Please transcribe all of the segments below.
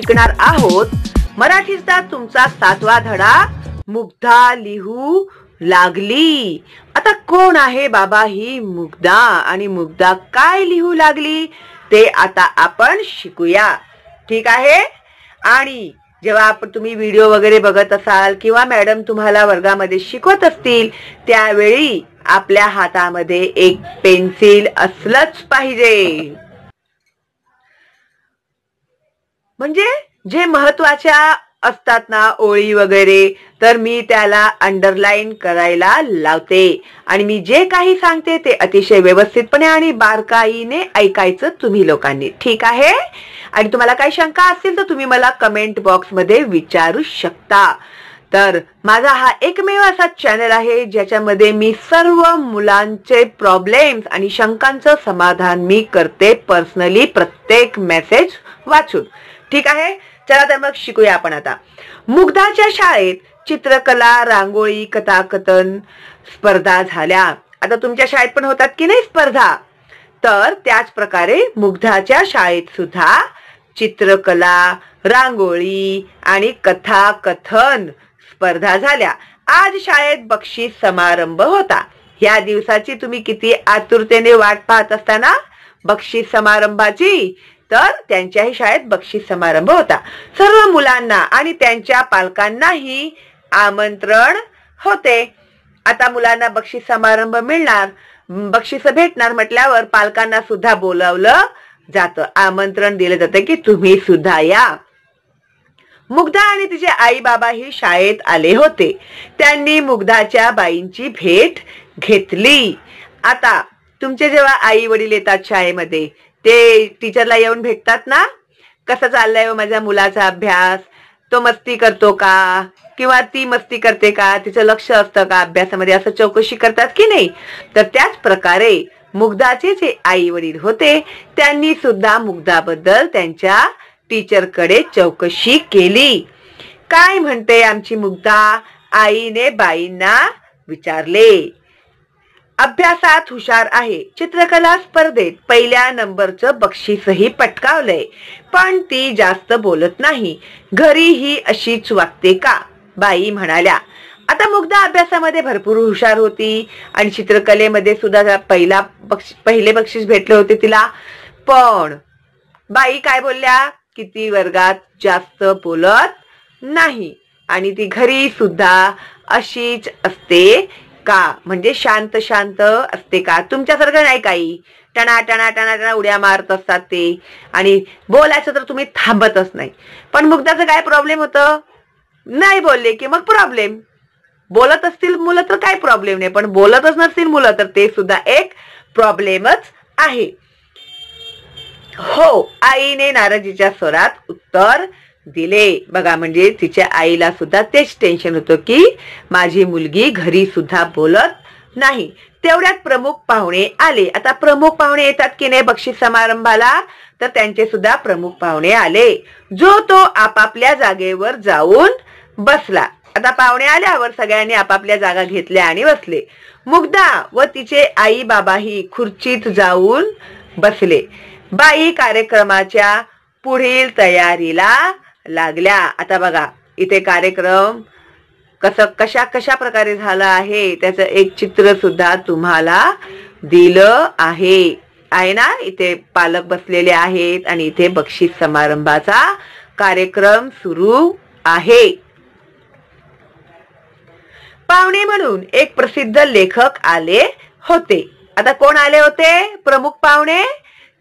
शिकणार आहोत मराठीचा तुमचा सातवा धडा मुग्धा लिहू लागली आता कोण आहे बाबा ही मुग्धा आणि मुग्धा काय लिहू लागली ते आता आपण शिकूया ठीक आहे आणि जेव्हा आपण तुम्ही व्हिडिओ वगैरे बघत असाल किंवा मॅडम तुम्हाला वर्गामध्ये शिकवत असतील त्यावेळी आपल्या हातामध्ये एक पेन्सिल असलंच पाहिजे म्हणजे जे महत्वाच्या असतात ना ओळी वगैरे तर मी त्याला अंडरलाईन करायला लावते आणि मी जे काही सांगते ते अतिशय व्यवस्थितपणे आणि बारकाईने ऐकायचं तुम्ही लोकांनी ठीक आहे आणि तुम्हाला काही शंका असतील तर तुम्ही मला कमेंट बॉक्समध्ये विचारू शकता तर माझा हा एकमेव असा चॅनल आहे ज्याच्यामध्ये मी सर्व मुलांचे प्रॉब्लेम्स आणि शंकांचं समाधान मी करते पर्सनली प्रत्येक मेसेज वाचून ठीक आहे चला तर मग शिकूया आपण आता मुग्धाच्या शाळेत चित्रकला रांगोळी कथाकथन स्पर्धा झाल्या आता तुमच्या शाळेत पण होतात की नाही स्पर्धा तर त्याच प्रकारे मुग्धाच्या शाळेत सुद्धा चित्रकला रांगोळी आणि कथाकथन स्पर्धा झाल्या आज शाळेत बक्षीस समारंभ होता या दिवसाची तुम्ही किती आतुरतेने वाट पाहत असताना बक्षीस समारंभाची तर त्यांच्याही शाळेत बक्षीस समारंभ होता सर्व मुलांना आणि त्यांच्या पालकांनाही आमंत्रण होते आता मुलांना बक्षीस समारंभ मिळणार बक्षीस भेटणार म्हटल्यावर पालकांना सुद्धा बोलावलं जातं आमंत्रण दिलं जातं की तुम्ही सुद्धा या मुग्धा आणि तिचे आई बाबा ही शाळेत आले होते त्यांनी मुग्धाच्या बाईंची भेट घेतली आता तुमचे जेव्हा आई वडील येतात शाळेमध्ये ते टीचरला येऊन भेटतात ना कसा चाललाय हो माझ्या मुलाचा अभ्यास तो मस्ती करतो का किंवा ती मस्ती करते का तिचं लक्ष असतं का अभ्यासामध्ये असं चौकशी करतात की नाही तर त्याच प्रकारे मुग्धाचे जे आई वडील होते त्यांनी सुद्धा मुग्धाबद्दल त्यांच्या टीचरकडे चौकशी केली काय म्हणते आमची मुग्धा आईने बाईंना विचारले अभ्यासात हुशार आहे चित्रकला स्पर्धेत पहिल्या नंबरचं बक्षीसही पटकावलंय पण ती जास्त बोलत नाही घरी ही अशीच वागते का बाई म्हणाल्या आता मुग्धा अभ्यासामध्ये भरपूर हुशार होती आणि चित्रकलेमध्ये सुद्धा पहिला बक्ष पहिले बक्षीस भेटले होते तिला पण बाई काय बोलल्या किती वर्गात जास्त बोलत नाही आणि ती घरी सुद्धा अशीच असते का म्हणजे शांत शांत असते का तुमच्यासारखं नाही काही टणा टणा टणा टणा उड्या मारत असतात ते आणि बोलायचं तर तुम्ही थांबतच नाही पण मग त्याचं काय प्रॉब्लेम होतं नाही बोलले की मग प्रॉब्लेम बोलत असतील मुलं तर काय प्रॉब्लेम नाही पण बोलतच नसतील मुलं तर ते सुद्धा एक प्रॉब्लेमच आहे हो आईने नाराजीच्या स्वरात उत्तर दिले बघा म्हणजे तिच्या आईला सुद्धा तेच टेन्शन होतं की माझी मुलगी घरी सुद्धा बोलत नाही तेवढ्यात प्रमुख पाहुणे आले आता प्रमुख पाहुणे येतात की नाही बक्षीस समारंभाला तर त्यांचे सुद्धा प्रमुख पाहुणे आले जो तो आपापल्या जागेवर जाऊन बसला आता पाहुणे आल्यावर सगळ्यांनी आपापल्या जागा घेतल्या आणि बसले मुग्धा व तिचे आई बाबाही खुर्चीत जाऊन बसले बाई कार्यक्रमाच्या पुढील तयारीला लागल्या आता बघा इथे कार्यक्रम कसं कशा कशा प्रकारे झाला आहे त्याचं एक चित्र सुद्धा तुम्हाला दिलं आहे आहे ना इथे पालक बसलेले आहेत आणि इथे बक्षीस समारंभाचा कार्यक्रम सुरू आहे पाहुणे म्हणून एक प्रसिद्ध लेखक आले होते आता कोण आले होते प्रमुख पाहुणे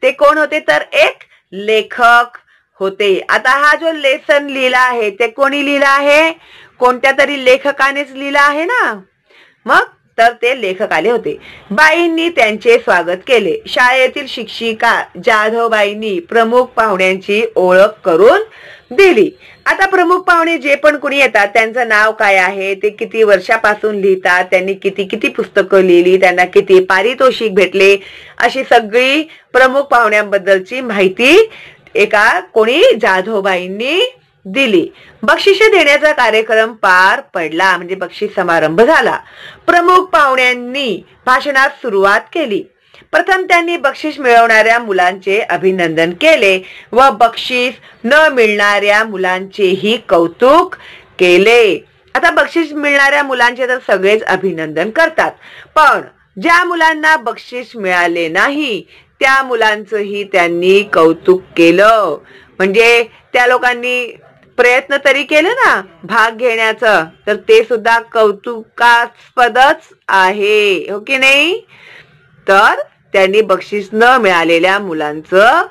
ते कोण होते तर एक लेखक होते आता हा जो लेसन लिहिला आहे ते कोणी लिहिला आहे कोणत्या तरी लेखकानेच लिहिला आहे ना मग तर ते लेखक आले होते बाईंनी त्यांचे स्वागत केले शाळेतील शिक्षिका जाधवबाईंनी प्रमुख पाहुण्यांची ओळख करून दिली आता प्रमुख पाहुणे जे पण कोणी येतात त्यांचं नाव काय आहे ते किती वर्षापासून लिहितात त्यांनी किती किती पुस्तकं लिहिली त्यांना किती पारितोषिक भेटले अशी सगळी प्रमुख पाहुण्यांबद्दलची माहिती एका कोणी जाधवबाईंनी दिली बक्षिस देण्याचा कार्यक्रम पार पडला म्हणजे बक्षीस समारंभ झाला प्रमुख पाहुण्यांनी भाषणात सुरुवात केली प्रथम त्यांनी बक्षीस मिळवणाऱ्या मुलांचे अभिनंदन केले व बक्षीस न मिळणाऱ्या मुलांचेही कौतुक केले आता बक्षीस मिळणाऱ्या मुलांचे तर सगळेच अभिनंदन करतात पण ज्या मुलांना बक्षीस मिळाले नाही त्या मुलांचंही त्यांनी कौतुक केलं म्हणजे त्या लोकांनी प्रयत्न तरी केले ना भाग घेण्याचं तर ते सुद्धा कौतुकास्पदच आहे हो की नाही तर त्यांनी बक्षीस न मिळालेल्या मुलांचं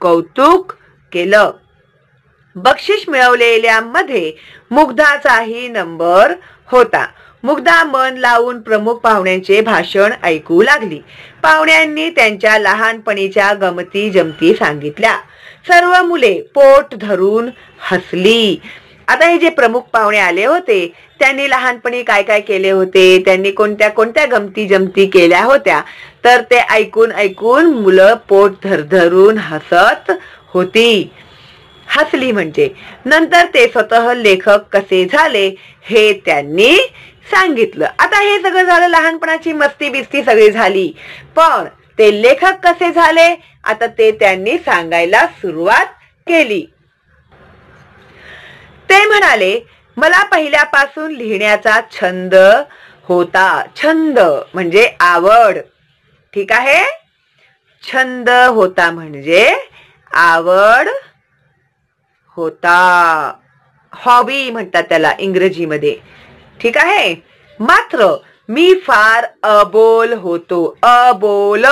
कौतुक केलं बक्षीस मिळवलेल्यांमध्ये मुग्धाचाही नंबर होता मुग्धा मन लावून प्रमुख पाहुण्यांचे भाषण ऐकू लागली पाहुण्यांनी त्यांच्या लहानपणीच्या गमती जमती सांगितल्या सर्व मुले पोट धरून हसली आता हे जे प्रमुख पाहुणे आले होते त्यांनी लहानपणी काय काय केले होते त्यांनी कोणत्या कोणत्या गमती जमती केल्या होत्या तर ते ऐकून ऐकून मुलं पोट धरधरून हसत होती हसली म्हणजे नंतर ते स्वतः लेखक कसे झाले हे त्यांनी सांगितलं आता हे सगळं झालं लहानपणाची मस्ती बिस्ती सगळी झाली पण ते लेखक कसे झाले आता ते त्यांनी सांगायला सुरुवात केली ते म्हणाले मला पहिल्यापासून लिहिण्याचा छंद होता छंद म्हणजे आवड ठीक आहे छंद होता म्हणजे आवड होता हॉबी म्हणतात त्याला इंग्रजीमध्ये ठीक आहे मात्र मी फार अबोल होतो अबोल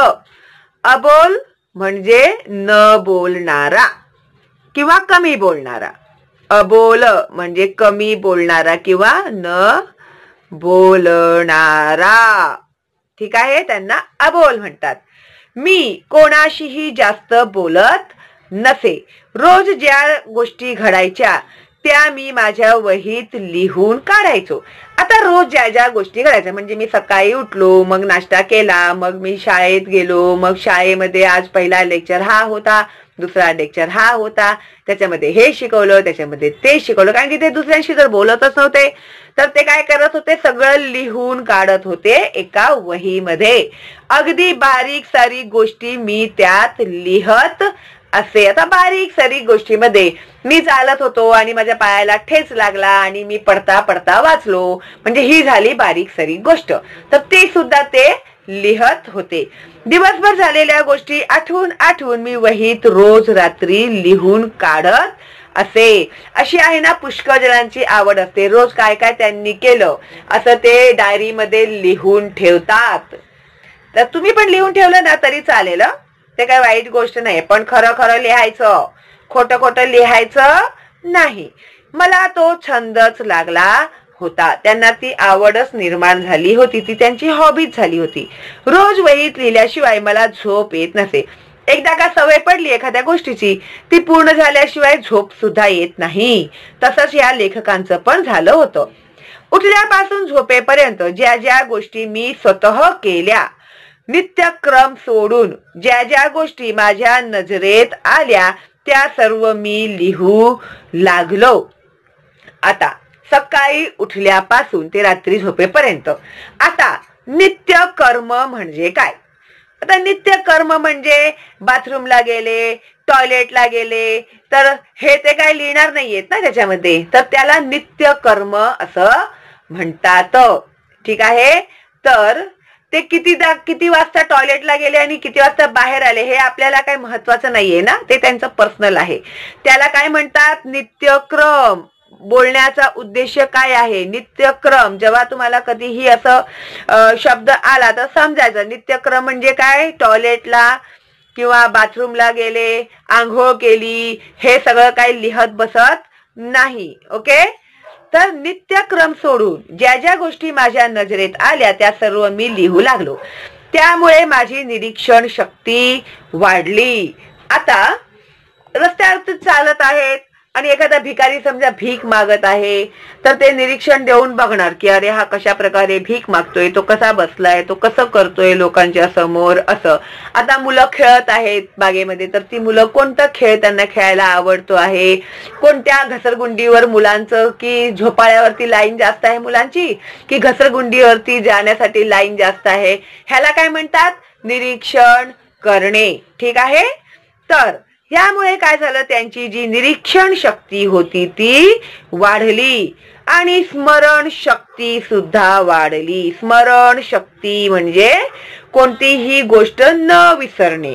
अबोल म्हणजे न बोलणारा किंवा कमी बोलणारा अबोल म्हणजे कमी बोलणारा किंवा न बोलणारा ठीक आहे त्यांना अबोल म्हणतात मी कोणाशीही जास्त बोलत नसे रोज ज्या गोष्टी घडायच्या त्या मी माझ्या वहीत लिहून काढायचो आता रोज ज्या ज्या गोष्टी करायच्या म्हणजे मी सकाळी उठलो मग नाश्ता केला मग मी शाळेत गेलो मग शाळेमध्ये आज पहिला लेक्चर हा होता दुसरा लेक्चर हा होता त्याच्यामध्ये हे शिकवलं त्याच्यामध्ये ते शिकवलं कारण की ते दुसऱ्यांशी जर बोलतच नव्हते तर ते काय करत होते सगळं लिहून काढत होते एका वहीमध्ये अगदी बारीक सारी गोष्टी मी त्यात लिहत असे आता बारीक सारीक गोष्टीमध्ये मी चालत होतो आणि माझ्या पायाला ठेच लागला आणि मी पडता पडता वाचलो म्हणजे ही झाली बारीक सारीक गोष्ट तर ती सुद्धा ते लिहत होते दिवसभर झालेल्या गोष्टी आठवून आठवून मी वहीत रोज रात्री लिहून काढत असे अशी आहे ना पुष्कळ आवड असते रोज काय काय त्यांनी केलं असं ते डायरीमध्ये लिहून ठेवतात तर तुम्ही पण लिहून ठेवलं ना तरी चालेल ते काय वाईट गोष्ट नाही पण खरं खरं लिहायचं खोट खोट लिहायचं नाही मला तो छंदच लागला होता त्यांना ती आवडच निर्माण झाली होती ती त्यांची हॉबीच झाली होती रोज वहीत लिहिल्याशिवाय मला झोप येत नसे एकदा का सवय पडली एखाद्या गोष्टीची ती पूर्ण झाल्याशिवाय झोप सुद्धा येत नाही तसंच या लेखकांचं पण झालं होतं उठल्यापासून झोपेपर्यंत ज्या ज्या गोष्टी मी स्वतः केल्या नित्यक्रम सोडून ज्या ज्या गोष्टी माझ्या नजरेत आल्या त्या सर्व मी लिहू लागलो आता सकाळी उठल्यापासून ते रात्री झोपेपर्यंत आता नित्य कर्म म्हणजे काय आता नित्य कर्म म्हणजे बाथरूमला गेले टॉयलेटला गेले तर हे ते काय लिहिणार नाहीयेत ना त्याच्यामध्ये तर त्याला नित्य कर्म असं म्हणतात ठीक आहे तर ते कितीदा किती वाजता टॉयलेटला गेले आणि किती वाजता बाहेर आले हे आपल्याला काही महत्वाचं नाहीये ना ते त्यांचं पर्सनल आहे त्याला काय म्हणतात नित्यक्रम बोलण्याचा उद्देश काय आहे नित्यक्रम जेव्हा तुम्हाला कधीही असं शब्द आला तर समजायचं नित्यक्रम म्हणजे काय टॉयलेटला किंवा बाथरूमला गेले आंघोळ केली हे सगळं काही लिहत बसत नाही ओके तर नित्यक्रम सोडून ज्या ज्या गोष्टी माझ्या नजरेत आल्या त्या सर्व मी लिहू लागलो त्यामुळे माझी निरीक्षण शक्ती वाढली आता रस्त्यावर चालत आहेत आणि एखादा भिकारी समजा भीक मागत आहे तर ते निरीक्षण देऊन बघणार की अरे हा कशा प्रकारे भीक मागतोय तो कसा बसलाय तो कसं करतोय लोकांच्या समोर असं आता मुलं खेळत आहेत बागेमध्ये तर ती मुलं कोणता खेळ त्यांना खेळायला आवडतो आहे कोणत्या घसरगुंडीवर मुलांचं की झोपाळ्यावरती लाईन जास्त आहे मुलांची की घसरगुंडीवरती जाण्यासाठी लाईन जास्त आहे ह्याला काय म्हणतात निरीक्षण करणे ठीक आहे तर यामुळे काय झालं त्यांची जी निरीक्षण शक्ती होती ती वाढली आणि स्मरण शक्ती सुद्धा वाढली स्मरण शक्ती म्हणजे कोणतीही गोष्ट न विसरणे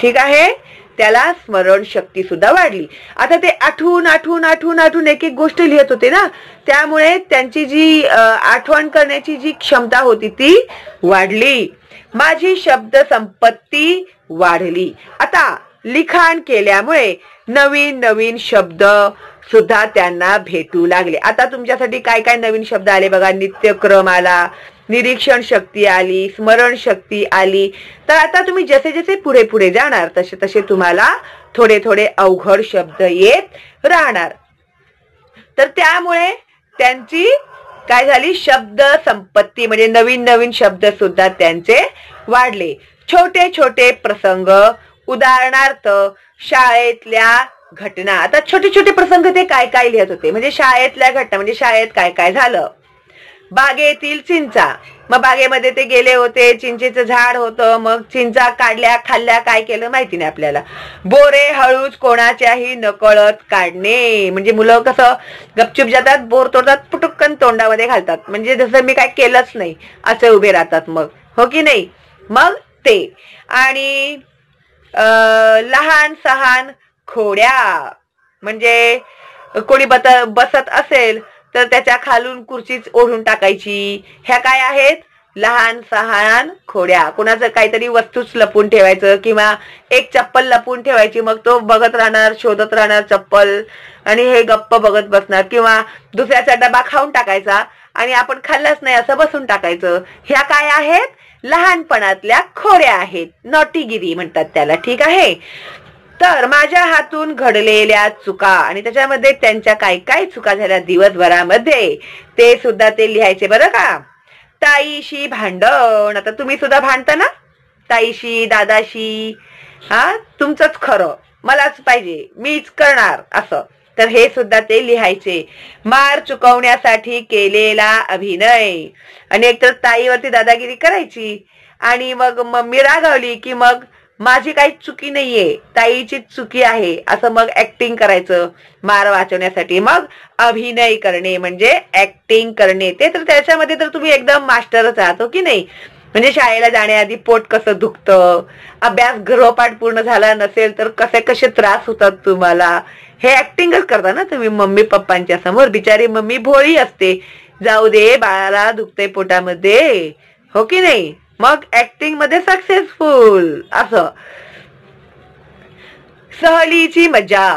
ठीक आहे त्याला स्मरण शक्ती सुद्धा वाढली आता ते आठवून आठवून आठवून आठवून एक एक गोष्ट लिहित होते ना त्यामुळे त्यांची जी आठवण करण्याची जी क्षमता होती ती वाढली माझी शब्द संपत्ती वाढली आता लिखाण केल्यामुळे नवीन नवीन शब्द सुद्धा त्यांना भेटू लागले आता तुमच्यासाठी काय काय नवीन शब्द आले बघा नित्यक्रम आला निरीक्षण शक्ती आली स्मरण शक्ती आली तर आता तुम्ही जसे जसे पुढे पुढे जाणार तसे तसे तुम्हाला थोडे थोडे अवघड शब्द येत राहणार तर त्यामुळे त्यांची काय झाली शब्द संपत्ती म्हणजे नवीन नवीन शब्द सुद्धा त्यांचे वाढले छोटे छोटे प्रसंग उदाहरणार्थ शाळेतल्या घटना आता छोटे छोटे प्रसंग ते काय काय लिहित होते म्हणजे शाळेतल्या घटना म्हणजे शाळेत काय काय झालं बागेतील चिंचा मग बागेमध्ये ते गेले होते चिंचेचं झाड होतं मग चिंचा काढल्या खाल्ल्या काय केलं माहिती नाही आपल्याला बोरे हळूच कोणाच्याही नकळत काढणे म्हणजे मुलं कसं गपचूप जातात बोर तोडतात पुटुक्कन तोंडामध्ये घालतात म्हणजे जसं मी काय केलंच नाही असे उभे राहतात मग हो की नाही मग ते आणि लहान सहान खोड्या म्हणजे कोणी बत बसत असेल तर त्याच्या खालून खुर्चीच ओढून टाकायची ह्या काय आहेत लहान सहान खोड्या कोणाचं काहीतरी वस्तूच लपून ठेवायचं किंवा एक चप्पल लपून ठेवायची मग तो बघत राहणार शोधत राहणार चप्पल आणि हे गप्प बघत बसणार किंवा दुसऱ्याचा डबा खाऊन टाकायचा आणि आपण खाल्लाच नाही असं बसून टाकायचं ह्या काय आहेत लहानपणातल्या खोऱ्या आहेत नॉटीगिरी म्हणतात त्याला ठीक आहे तर माझ्या हातून घडलेल्या चुका आणि त्याच्यामध्ये त्यांच्या काय काय चुका झाल्या दिवसभरामध्ये ते सुद्धा ते लिहायचे बरं का ताईशी भांडण आता तुम्ही सुद्धा भांडता ना ताईशी दादाशी हा तुमचंच खरं मलाच पाहिजे मीच करणार असं तर हे सुद्धा ते लिहायचे मार चुकवण्यासाठी केलेला अभिनय आणि तर ताईवरती दादागिरी करायची आणि मग मम्मी रागावली की मग माझी काही चुकी नाहीये ताईची चुकी आहे असं मग ऍक्टिंग करायचं मार वाचवण्यासाठी मग अभिनय करणे म्हणजे ऍक्टिंग करणे ते तर त्याच्यामध्ये तर तुम्ही एकदम मास्टरच राहतो की नाही म्हणजे शाळेला जाण्याआधी पोट कसं दुखतं अभ्यास गृहपाठ पूर्ण झाला नसेल तर कसे कसे त्रास होतात तुम्हाला हे ऍक्टिंगच करता ना तुम्ही मम्मी पप्पांच्या समोर बिचारी मम्मी भोळी असते जाऊ दे बाळाला दुखते पोटामध्ये हो की नाही मग ऍक्टिंग मध्ये सक्सेसफुल असं सहलीची मजा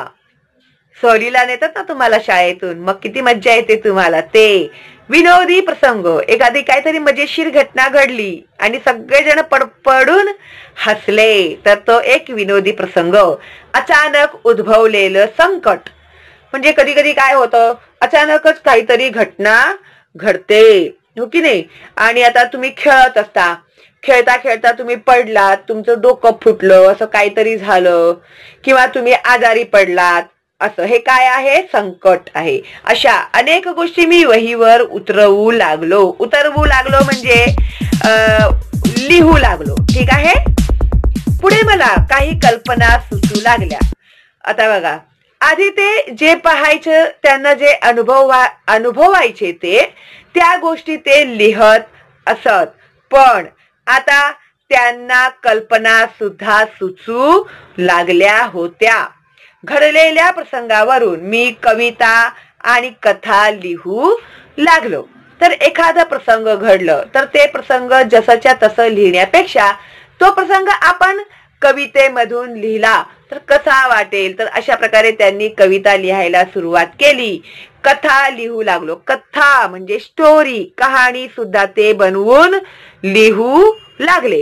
सहलीला नेतात ना तुम्हाला शाळेतून मग किती मज्जा येते तुम्हाला ते विनोदी प्रसंग एखादी काहीतरी मजेशीर घटना घडली आणि सगळेजण पडपडून हसले तर तो एक विनोदी प्रसंग अचानक उद्भवलेलं संकट म्हणजे कधी कधी काय होतं अचानकच काहीतरी घटना घडते हो की नाही आणि आता तुम्ही खेळत असता खेळता खेळता तुम्ही पडलात तुमचं डोकं फुटलं असं काहीतरी झालं किंवा तुम्ही आजारी पडलात असं हे काय आहे संकट आहे अशा अनेक गोष्टी मी वहीवर उतरवू लागलो उतरवू लागलो म्हणजे लिहू लागलो ठीक आहे पुढे मला काही कल्पना सुचू लागल्या आता बघा आधी ते जे पाहायचं त्यांना जे अनुभव अनुभवायचे ते त्या गोष्टी ते लिहत असत पण आता त्यांना कल्पना सुद्धा सुचू लागल्या होत्या घडलेल्या प्रसंगावरून मी कविता आणि कथा लिहू लागलो तर एखादा प्रसंग घडलं तर ते प्रसंग जसच्या तसं लिहिण्यापेक्षा तो प्रसंग आपण कवितेमधून लिहिला तर कसा वाटेल तर अशा प्रकारे त्यांनी कविता लिहायला सुरुवात केली कथा लिहू लागलो कथा म्हणजे स्टोरी कहाणी सुद्धा ते बनवून लिहू लागले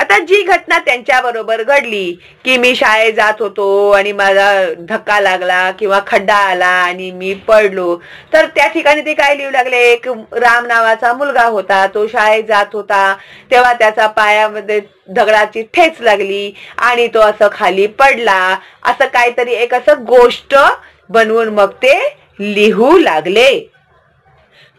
आता जी घटना त्यांच्याबरोबर घडली की मी शाळेत जात होतो आणि माझा धक्का लागला किंवा खड्डा आला आणि मी पडलो तर त्या ठिकाणी ते काय लिहू लागले एक राम नावाचा मुलगा होता तो शाळेत जात होता तेव्हा त्याचा पायामध्ये दगडाची ठेच लागली आणि तो असं खाली पडला असं काहीतरी एक असं गोष्ट बनवून मग ते लिहू लागले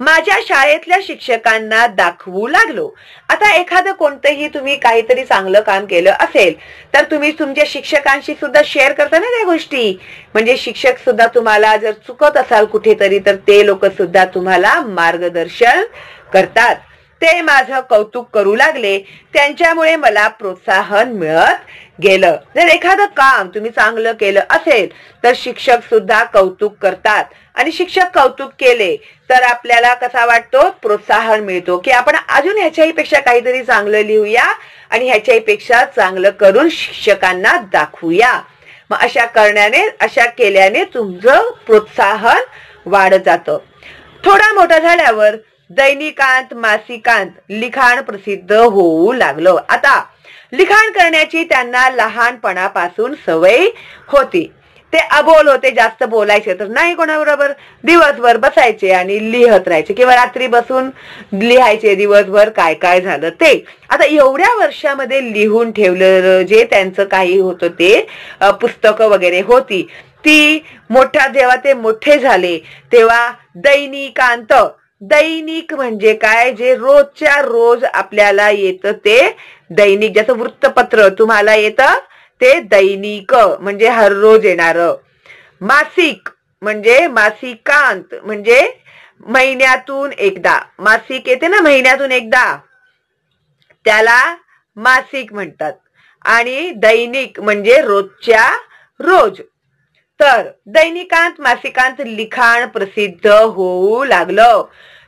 माझ्या शाळेतल्या शिक्षकांना दाखवू लागलो आता एखादं कोणतंही तुम्ही काहीतरी चांगलं काम केलं असेल तर तुम्ही तुमच्या शिक्षकांशी सुद्धा शेअर करता ना त्या गोष्टी म्हणजे शिक्षक सुद्धा तुम्हाला जर चुकत असाल कुठेतरी तर ते लोक सुद्धा तुम्हाला मार्गदर्शन करतात ते माझं कौतुक करू लागले त्यांच्यामुळे मला प्रोत्साहन मिळत गेलं जर एखादं काम तुम्ही चांगलं केलं असेल तर शिक्षक सुद्धा कौतुक करतात आणि शिक्षक कौतुक केले तर आपल्याला कसा वाटतो प्रोत्साहन मिळतो की आपण अजून ह्याच्याही पेक्षा काहीतरी चांगलं लिहूया आणि ह्याच्याही पेक्षा चांगलं करून शिक्षकांना दाखवूया मग अशा करण्याने अशा केल्याने तुमचं प्रोत्साहन वाढत जातं थोडा मोठा झाल्यावर दैनिकांत मासिकांत लिखाण प्रसिद्ध होऊ लागलं आता लिखाण करण्याची त्यांना लहानपणापासून सवय होती ते अबोल होते जास्त बोलायचे तर नाही कोणाबरोबर दिवसभर बसायचे आणि लिहत राहायचे किंवा रात्री बसून लिहायचे दिवसभर काय काय झालं ते आता एवढ्या वर्षामध्ये लिहून ठेवलं जे त्यांचं काही होतं ते पुस्तकं वगैरे होती ती मोठ्या जेव्हा ते मोठे झाले तेव्हा दैनिकांत दैनिक म्हणजे काय जे रोजच्या रोज आपल्याला येतं ते दैनिक ज्याचं वृत्तपत्र तुम्हाला येतं ते दैनिक म्हणजे रोज येणार मासिक म्हणजे मासिकांत म्हणजे महिन्यातून एकदा मासिक येते ना महिन्यातून एकदा त्याला मासिक म्हणतात आणि दैनिक म्हणजे रोजच्या रोज तर दैनिकांत मासिकांत लिखाण प्रसिद्ध होऊ लागलं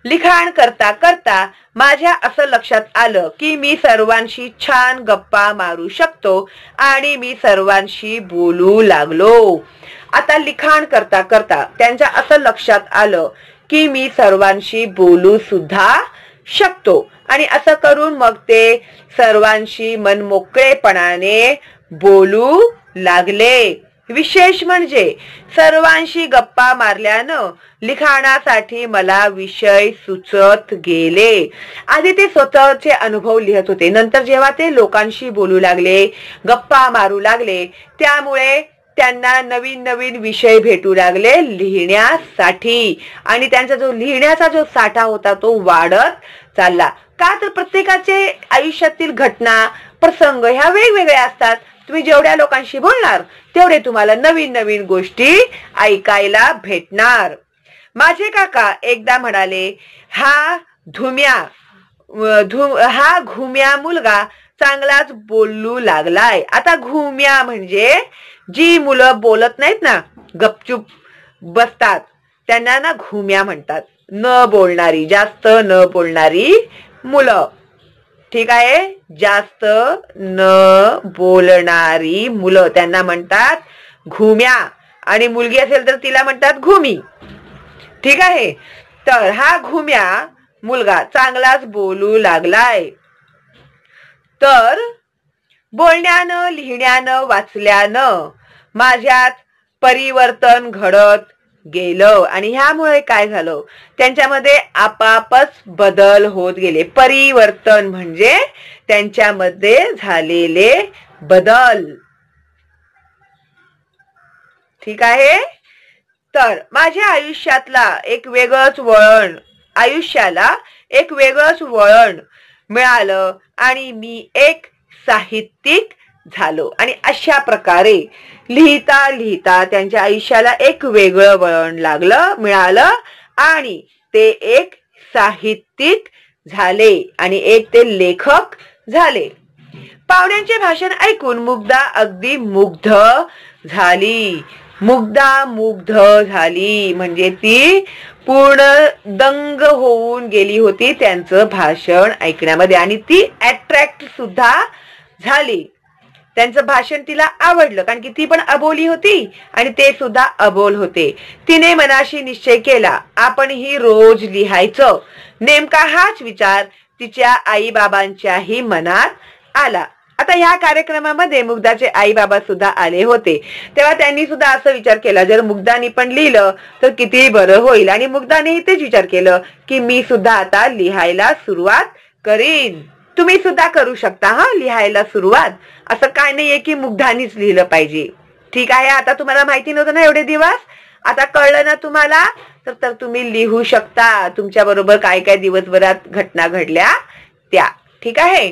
लिखाण करता करता माझ्या असं लक्षात आलं की मी सर्वांशी छान गप्पा मारू शकतो आणि मी सर्वांशी बोलू लागलो आता लिखाण करता करता त्यांच्या असं लक्षात आलं की मी सर्वांशी बोलू सुद्धा शकतो आणि असं करून मग ते सर्वांशी मनमोकळेपणाने बोलू लागले विशेष म्हणजे सर्वांशी गप्पा मारल्यानं लिखाणासाठी मला विषय सुचत गेले आधी ते स्वतःचे अनुभव लिहत होते नंतर जेव्हा ते लोकांशी बोलू लागले गप्पा मारू लागले त्यामुळे त्यांना नवीन नवीन विषय भेटू लागले लिहिण्यासाठी आणि त्यांचा जो लिहिण्याचा जो साठा होता तो वाढत चालला का तर प्रत्येकाचे आयुष्यातील घटना प्रसंग ह्या वेगवेगळ्या असतात तुम्ही जेवढ्या लोकांशी बोलणार तेवढे तुम्हाला नवीन नवीन गोष्टी ऐकायला भेटणार माझे काका एकदा म्हणाले हा धुम्या धुम हा घुम्या मुलगा चांगलाच बोलू लागलाय आता घुम्या म्हणजे जी मुलं बोलत नाहीत ना गपचूप बसतात त्यांना ना घुम्या म्हणतात न बोलणारी जास्त न बोलणारी मुलं ठीक आहे जास्त न बोलणारी मुलं त्यांना म्हणतात घुम्या आणि मुलगी असेल तर तिला म्हणतात घुमी ठीक आहे तर हा घुम्या मुलगा चांगलाच बोलू लागलाय तर बोलण्यानं लिहिण्यानं वाचल्यानं माझ्यात परिवर्तन घडत गेलो, आणि ह्यामुळे काय झालं त्यांच्यामध्ये आपापच बदल होत गेले परिवर्तन म्हणजे त्यांच्यामध्ये झालेले बदल ठीक आहे तर माझ्या आयुष्यातला एक वेगळंच वळण आयुष्याला एक वेगळंच वळण मिळालं आणि मी एक साहित्यिक झालो आणि अशा प्रकारे लिहिता लिहिता त्यांच्या आयुष्याला एक वेगळं वळण लागलं मिळालं आणि ते एक साहित्यिक झाले आणि एक ते लेखक झाले पाहुण्यांचे भाषण ऐकून मुग्धा अगदी मुग्ध झाली मुग्धा मुग्ध झाली म्हणजे ती पूर्ण दंग होऊन गेली होती त्यांचं भाषण ऐकण्यामध्ये आणि ती अट्रॅक्ट सुद्धा झाली त्यांचं भाषण तिला आवडलं कारण की ती पण अबोली होती आणि ते सुद्धा अबोल होते तिने मनाशी निश्चय केला आपण ही रोज लिहायचं नेमका हाच विचार तिच्या आई बाबांच्याही मनात आला आता ह्या कार्यक्रमामध्ये मुग्धाचे आई बाबा सुद्धा आले होते तेव्हा त्यांनी सुद्धा असं विचार केला जर मुग्धानी पण लिहिलं तर किती बरं होईल आणि मुग्धाने तेच विचार केलं की मी सुद्धा आता लिहायला सुरुवात करीन तुम्ही सुद्धा करू शकता हा लिहायला सुरुवात असं काय नाहीये की मुग्धानीच लिहिलं पाहिजे ठीक आहे आता तुम्हाला माहिती नव्हतं ना एवढे दिवस आता कळलं ना तुम्हाला तर तर तुम्ही लिहू शकता तुमच्या बरोबर काय काय दिवसभरात घटना घडल्या त्या ठीक आहे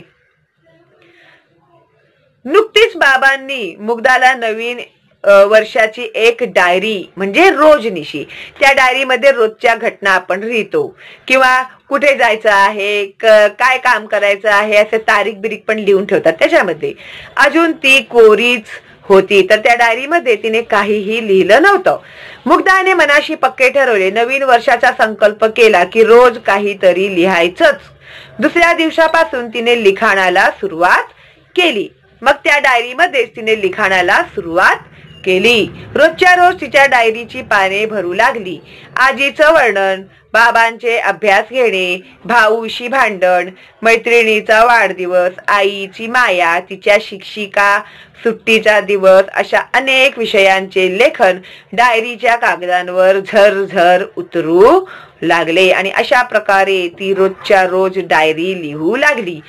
नुकतीच बाबांनी मुग्धाला नवीन वर्षाची एक डायरी म्हणजे रोजनिशी त्या डायरीमध्ये रोजच्या घटना आपण लिहितो किंवा कुठे जायचं आहे काय काम करायचं आहे असे तारीख बिरीक पण लिहून ठेवतात त्याच्यामध्ये अजून ती कोरीच होती तर त्या डायरीमध्ये तिने काहीही लिहिलं नव्हतं मुग्धाने मनाशी पक्के ठरवले नवीन वर्षाचा संकल्प केला की रोज काहीतरी लिहायचंच दुसऱ्या दिवसापासून तिने लिखाणाला सुरुवात केली मग त्या डायरीमध्येच तिने लिखाणाला सुरुवात केली रोजच्या रोज तिच्या डायरीची पाने भरू लागली आजीचं वर्णन बाबांचे अभ्यास घेणे भाऊशी भांडण मैत्रिणीचा वाढदिवस आईची माया तिच्या शिक्षिका सुट्टीचा दिवस अशा अनेक विषयांचे लेखन डायरीच्या कागदांवर झर झर उतरू लागले आणि अशा प्रकारे ती रोजच्या रोज डायरी लिहू लागली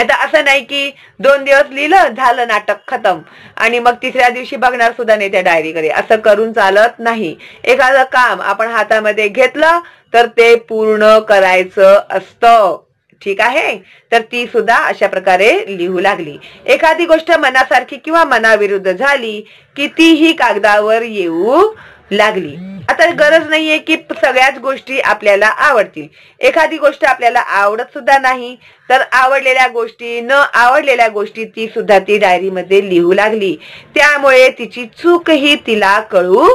आता असं नाही की दोन दिवस लिहिलं झालं नाटक खतम आणि मग तिसऱ्या दिवशी बघणार सुद्धा नाही त्या डायरीकडे असं करून चालत नाही एखादं काम आपण हातामध्ये घेतलं तर ते पूर्ण करायचं असतं ठीक आहे तर ती सुद्धा अशा प्रकारे लिहू लागली एखादी गोष्ट मनासारखी किंवा मनाविरुद्ध झाली की तीही कागदावर येऊ लागली आता गरज नाहीये की सगळ्याच गोष्टी आपल्याला आवडतील एखादी गोष्ट आपल्याला आवडत सुद्धा नाही तर आवडलेल्या गोष्टी न आवडलेल्या गोष्टी ती सुद्धा ती डायरीमध्ये लिहू लागली त्यामुळे तिची चूक ही तिला कळू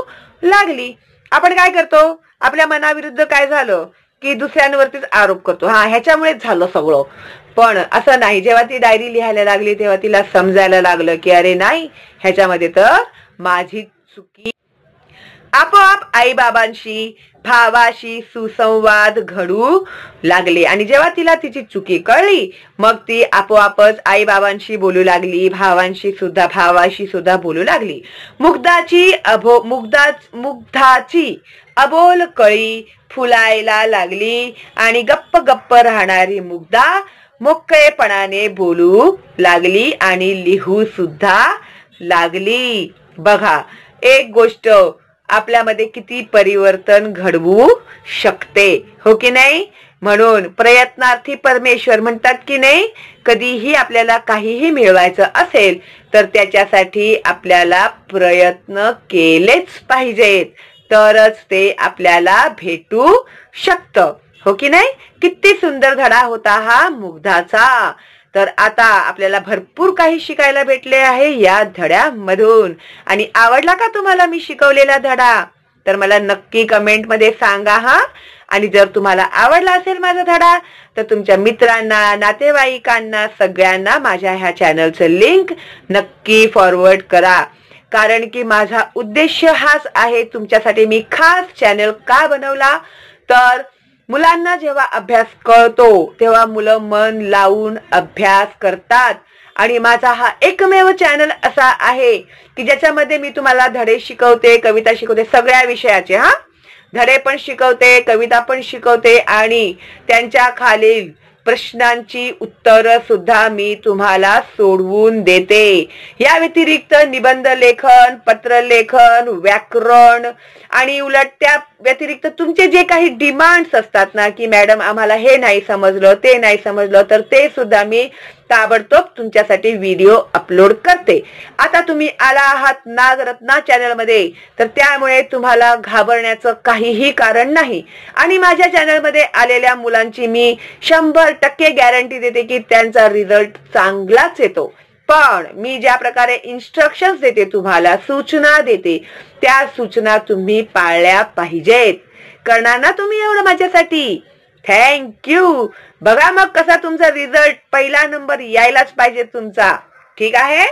लागली आपण काय करतो आपल्या मनाविरुद्ध काय झालं की दुसऱ्यांवरतीच आरोप करतो हा ह्याच्यामुळेच झालं सगळं पण असं नाही जेव्हा ती डायरी लिहायला लागली तेव्हा तिला समजायला लागलं की अरे नाही ह्याच्यामध्ये तर माझी चुकी आपोआप आईबाबांशी भावाशी सुसंवाद घडू लागले आणि जेव्हा तिला तिची चुकी कळली मग ती आपोआपच आईबाबांशी बोलू लागली भावांशी सुद्धा भावाशी सुद्धा बोलू लागली मुग्धाची अभो मुग्धा मुग्धाची अबोल कळी फुलायला लागली आणि गप्प गप्प राहणारी मुग्धा मोकळेपणाने बोलू लागली आणि लिहू सुद्धा लागली बघा एक गोष्ट आपल्यामध्ये किती परिवर्तन घडवू शकते हो की नाही म्हणून प्रयत्नार्थी परमेश्वर म्हणतात की नाही कधीही आपल्याला काहीही मिळवायचं असेल तर त्याच्यासाठी आपल्याला प्रयत्न केलेच पाहिजेत तरच ते आपल्याला भेटू शकत, हो की नाही किती सुंदर धडा होता हा मुग्धाचा तर आता आपल्याला भरपूर काही शिकायला भेटले आहे या धड्यामधून आणि आवडला का तुम्हाला मी शिकवलेला धडा तर मला नक्की कमेंट मध्ये सांगा हा आणि जर तुम्हाला आवडला असेल माझा धडा तर तुमच्या मित्रांना नातेवाईकांना सगळ्यांना माझ्या ह्या चॅनलचं लिंक नक्की फॉरवर्ड करा कारण की माझा उद्देश हाच आहे तुमच्यासाठी मी खास चॅनल का बनवला तर मुलांना जेव्हा अभ्यास कळतो तेव्हा मुलं मन लावून अभ्यास करतात आणि माझा हा एकमेव चॅनल असा आहे की ज्याच्यामध्ये मी तुम्हाला धडे शिकवते कविता शिकवते सगळ्या विषयाचे हा धडे पण शिकवते कविता पण शिकवते आणि त्यांच्या खालील प्रश्नांची उत्तर सुद्धा मी तुम्हाला सोडवून देते या व्यतिरिक्त निबंध लेखन पत्रलेखन व्याकरण आणि उलट त्या व्यतिरिक्त तुमचे जे काही डिमांड्स असतात ना की मॅडम आम्हाला हे नाही समजलं ते नाही समजलं तर ते सुद्धा मी ताबडतोब तुमच्यासाठी व्हिडिओ अपलोड करते आता तुम्ही आला आहात नागरत्ना चॅनलमध्ये तर त्यामुळे तुम्हाला घाबरण्याचं काहीही कारण नाही आणि माझ्या चॅनलमध्ये आलेल्या मुलांची मी शंभर टक्के गॅरंटी देते की त्यांचा रिझल्ट चांगलाच येतो पण मी ज्या प्रकारे इन्स्ट्रक्शन देते तुम्हाला सूचना देते त्या सूचना तुम्ही पाळल्या पाहिजेत करणार ना तुम्ही एवढं माझ्यासाठी थँक्यू बघा मग कसा तुमचा रिझल्ट पहिला नंबर यायलाच पाहिजे तुमचा ठीक आहे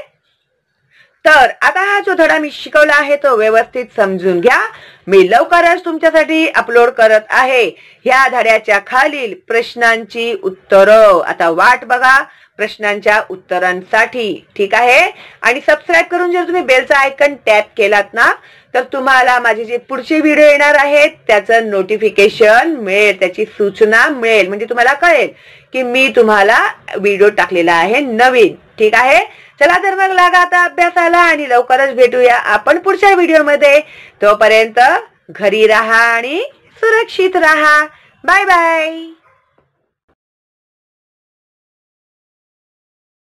तर आता हा जो धडा मी शिकवला आहे तो व्यवस्थित समजून घ्या मी लवकरच तुमच्यासाठी अपलोड करत आहे ह्या धड्याच्या खालील प्रश्नांची उत्तरं आता वाट बघा प्रश्नांच्या उत्तरांसाठी ठीक आहे आणि सबस्क्राईब करून जर तुम्ही बेलचा आयकन टॅप केलात ना तर तुम्हाला माझे जे पुढचे व्हिडिओ येणार आहेत त्याचं नोटिफिकेशन मिळेल त्याची सूचना मिळेल म्हणजे तुम्हाला कळेल की मी तुम्हाला व्हिडिओ टाकलेला आहे नवीन ठीक आहे चला तर मग लागा आता अभ्यासाला आणि लवकरच भेटूया आपण पुढच्या व्हिडिओमध्ये तोपर्यंत घरी राहा आणि सुरक्षित राहा बाय बाय